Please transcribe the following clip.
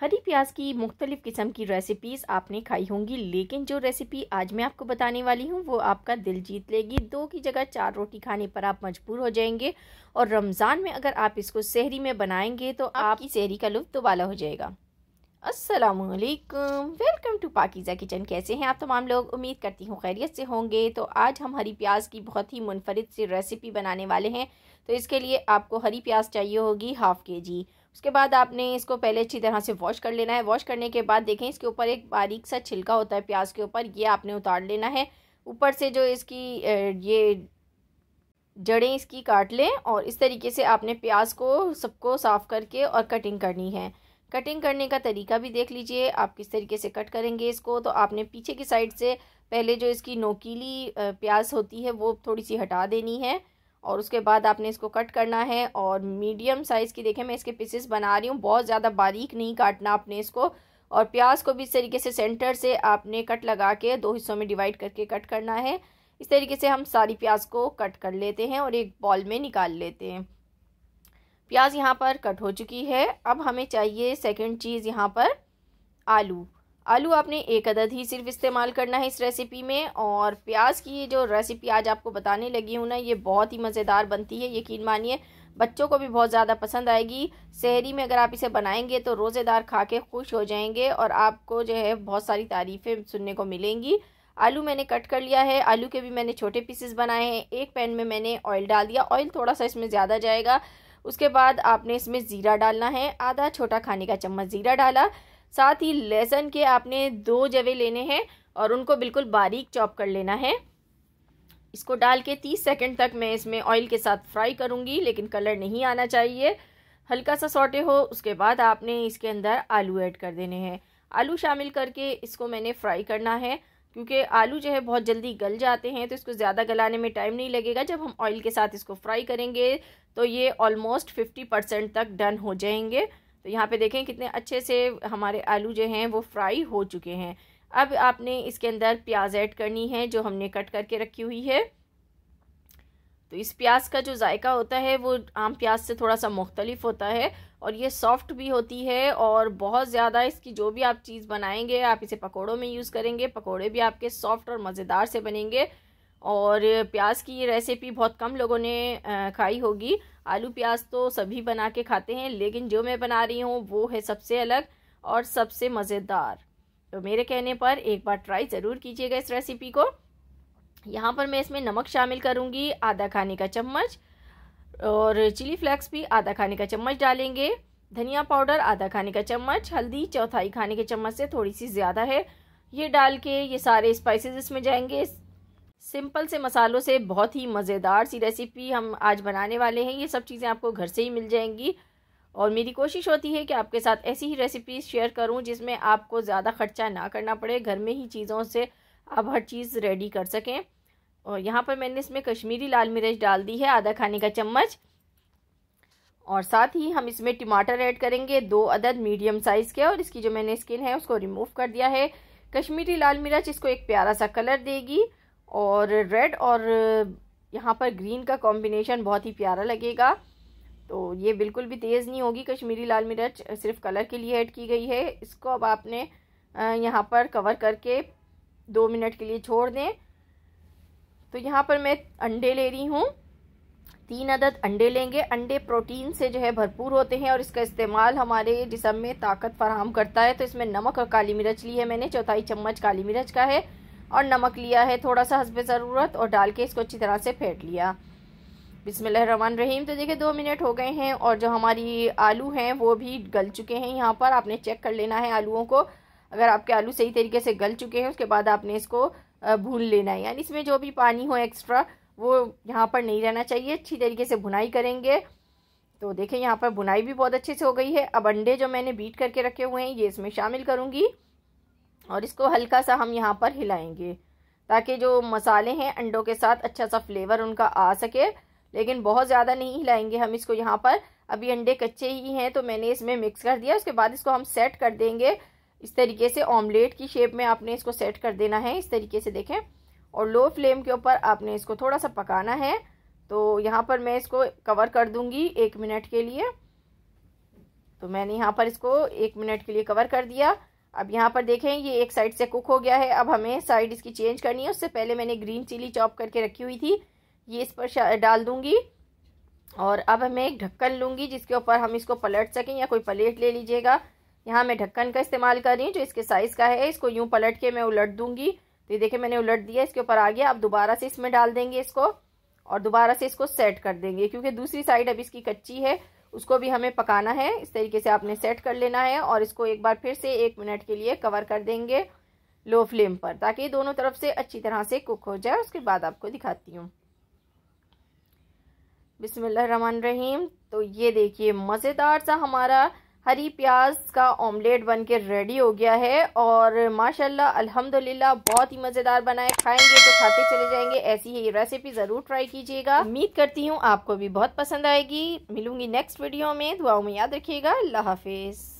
हरी प्याज की मुख्तलिफ़ किस्म की रेसिपीज़ आपने खाई होंगी लेकिन जो रेसिपी आज मैं आपको बताने वाली हूँ वो आपका दिल जीत लेगी दो की जगह चार रोटी खाने पर आप मजबूर हो जाएंगे और रमज़ान में अगर आप इसको शहरी में बनाएंगे तो आपकी शहरी का लुफ्त दोबाला हो जाएगा असलम वेलकम टू पाकिज़ा किचन कैसे हैं आप तमाम लोग उम्मीद करती हूँ खैरियत से होंगे तो आज हम हरी प्याज की बहुत ही मुनफरद सी रेसिपी बनाने वाले हैं तो इसके लिए आपको हरी प्याज चाहिए होगी हाफ़ के जी उसके बाद आपने इसको पहले अच्छी तरह से वॉश कर लेना है वॉश करने के बाद देखें इसके ऊपर एक बारीक सा छिलका होता है प्याज के ऊपर ये आपने उतार लेना है ऊपर से जो इसकी ये जड़ें इसकी काट लें और इस तरीके से आपने प्याज को सबको साफ़ करके और कटिंग करनी है कटिंग करने का तरीका भी देख लीजिए आप किस तरीके से कट करेंगे इसको तो आपने पीछे की साइड से पहले जो इसकी नोकीली प्याज होती है वो थोड़ी सी हटा देनी है और उसके बाद आपने इसको कट करना है और मीडियम साइज़ की देखें मैं इसके पीसेस बना रही हूँ बहुत ज़्यादा बारीक नहीं काटना आपने इसको और प्याज को भी इस तरीके से सेंटर से आपने कट लगा के दो हिस्सों में डिवाइड करके कट करना है इस तरीके से हम सारी प्याज को कट कर लेते हैं और एक बॉल में निकाल लेते हैं प्याज यहाँ पर कट हो चुकी है अब हमें चाहिए सेकेंड चीज़ यहाँ पर आलू आलू आपने एक अदद ही सिर्फ इस्तेमाल करना है इस रेसिपी में और प्याज की जो रेसिपी आज आपको बताने लगी हूँ ना ये बहुत ही मज़ेदार बनती है यकीन मानिए बच्चों को भी बहुत ज़्यादा पसंद आएगी शहरी में अगर आप इसे बनाएंगे तो रोज़ेदार खा के खुश हो जाएंगे और आपको जो है बहुत सारी तारीफ़ें सुनने को मिलेंगी आलू मैंने कट कर लिया है आलू के भी मैंने छोटे पीसेस बनाए हैं एक पैन में मैंने ऑयल डाल दिया ऑयल थोड़ा सा इसमें ज़्यादा जाएगा उसके बाद आपने इसमें ज़ीरा डालना है आधा छोटा खाने का चम्मच ज़ीरा डाला साथ ही लहसुन के आपने दो जवे लेने हैं और उनको बिल्कुल बारीक चॉप कर लेना है इसको डाल के तीस सेकेंड तक मैं इसमें ऑयल के साथ फ्राई करूँगी लेकिन कलर नहीं आना चाहिए हल्का सा सोटे हो उसके बाद आपने इसके अंदर आलू ऐड कर देने हैं आलू शामिल करके इसको मैंने फ्राई करना है क्योंकि आलू जो है बहुत जल्दी गल जाते हैं तो इसको ज़्यादा गलाने में टाइम नहीं लगेगा जब हम ऑयल के साथ इसको फ्राई करेंगे तो ये ऑलमोस्ट फिफ्टी परसेंट तक डन हो जाएंगे तो यहाँ पे देखें कितने अच्छे से हमारे आलू जो हैं वो फ्राई हो चुके हैं अब आपने इसके अंदर प्याज ऐड करनी है जो हमने कट करके रखी हुई है तो इस प्याज का जो जायका होता है वो आम प्याज से थोड़ा सा मुख्तलिफ होता है और ये सॉफ्ट भी होती है और बहुत ज़्यादा इसकी जो भी आप चीज़ बनाएंगे आप इसे पकौड़ों में यूज़ करेंगे पकौड़े भी आपके सॉफ्ट और मज़ेदार से बनेंगे और प्याज की रेसिपी बहुत कम लोगों ने खाई होगी आलू प्याज तो सभी बना के खाते हैं लेकिन जो मैं बना रही हूँ वो है सबसे अलग और सबसे मज़ेदार तो मेरे कहने पर एक बार ट्राई ज़रूर कीजिएगा इस रेसिपी को यहाँ पर मैं इसमें नमक शामिल करूँगी आधा खाने का चम्मच और चिली फ्लेक्स भी आधा खाने का चम्मच डालेंगे धनिया पाउडर आधा खाने का चम्मच हल्दी चौथाई खाने के चम्मच से थोड़ी सी ज़्यादा है ये डाल के ये सारे स्पाइसेस इसमें जाएंगे सिंपल से मसालों से बहुत ही मज़ेदार सी रेसिपी हम आज बनाने वाले हैं ये सब चीज़ें आपको घर से ही मिल जाएंगी और मेरी कोशिश होती है कि आपके साथ ऐसी ही रेसिपीज़ शेयर करूं जिसमें आपको ज़्यादा खर्चा ना करना पड़े घर में ही चीज़ों से आप हर चीज़ रेडी कर सकें और यहाँ पर मैंने इसमें कश्मीरी लाल मिर्च डाल दी है आधा खाने का चम्मच और साथ ही हम इसमें टमाटर ऐड करेंगे दो अदद मीडियम साइज़ के और इसकी जो मैंने स्किन है उसको रिमूव कर दिया है कश्मीरी लाल मिर्च इसको एक प्यारा सा कलर देगी और रेड और यहाँ पर ग्रीन का कॉम्बिनेशन बहुत ही प्यारा लगेगा तो ये बिल्कुल भी तेज़ नहीं होगी कश्मीरी लाल मिर्च सिर्फ कलर के लिए ऐड की गई है इसको अब आपने यहाँ पर कवर करके दो मिनट के लिए छोड़ दें तो यहाँ पर मैं अंडे ले रही हूँ तीन अदद अंडे लेंगे अंडे प्रोटीन से जो है भरपूर होते हैं और इसका इस्तेमाल हमारे जिसम में ताकत फराहम करता है तो इसमें नमक और काली मिर्च ली है मैंने चौथाई चम्मच काली मिर्च का है और नमक लिया है थोड़ा सा हंसबे ज़रूरत और डाल के इसको अच्छी तरह से फेंट लिया बिसमान रहीम तो देखिए दो मिनट हो गए हैं और जो हमारी आलू हैं वो भी गल चुके हैं यहाँ पर आपने चेक कर लेना है आलूओं को अगर आपके आलू सही तरीके से गल चुके हैं उसके बाद आपने इसको भून लेना है यानी इसमें जो भी पानी हो एक्स्ट्रा वो यहाँ पर नहीं रहना चाहिए अच्छी तरीके से भुनाई करेंगे तो देखें यहाँ पर बुनाई भी बहुत अच्छे से हो गई है अब अंडे जो मैंने बीट करके रखे हुए हैं ये इसमें शामिल करूँगी और इसको हल्का सा हम यहाँ पर हिलाएंगे ताकि जो मसाले हैं अंडों के साथ अच्छा सा फ्लेवर उनका आ सके लेकिन बहुत ज़्यादा नहीं हिलाएंगे हम इसको यहाँ पर अभी अंडे कच्चे ही हैं तो मैंने इसमें मिक्स कर दिया उसके बाद इसको हम सेट कर देंगे इस तरीके से ऑमलेट की शेप में आपने इसको सेट कर देना है इस तरीके से देखें और लो फ्लेम के ऊपर आपने इसको थोड़ा सा पकाना है तो यहाँ पर मैं इसको कवर कर दूँगी एक मिनट के लिए तो मैंने यहाँ पर इसको एक मिनट के लिए कवर कर दिया अब यहाँ पर देखें ये एक साइड से कुक हो गया है अब हमें साइड इसकी चेंज करनी है उससे पहले मैंने ग्रीन चिली चॉप करके रखी हुई थी ये इस पर डाल दूंगी और अब मैं एक ढक्कन लूंगी जिसके ऊपर हम इसको पलट सकें या कोई प्लेट ले लीजिएगा यहाँ मैं ढक्कन का इस्तेमाल कर रही हूँ जो इसके साइज़ का है इसको यूं पलट के मैं उलट दूंगी तो ये देखिए मैंने उलट दिया इसके ऊपर आ गया अब दोबारा से इसमें डाल देंगे इसको और दोबारा से इसको सेट कर देंगे क्योंकि दूसरी साइड अब इसकी कच्ची है उसको भी हमें पकाना है इस तरीके से आपने सेट कर लेना है और इसको एक बार फिर से एक मिनट के लिए कवर कर देंगे लो फ्लेम पर ताकि दोनों तरफ से अच्छी तरह से कुक हो जाए उसके बाद आपको दिखाती हूँ रहीम तो ये देखिए मज़ेदार सा हमारा हरी प्याज का ऑमलेट बन के रेडी हो गया है और माशाल्लाह अल्हम्दुलिल्लाह बहुत ही मज़ेदार बनाए खाएंगे तो खाते चले जाएंगे ऐसी ही रेसिपी ज़रूर ट्राई कीजिएगा उम्मीद करती हूँ आपको भी बहुत पसंद आएगी मिलूंगी नेक्स्ट वीडियो में दुआओं में याद रखिएगा अल्लाह हाफिज़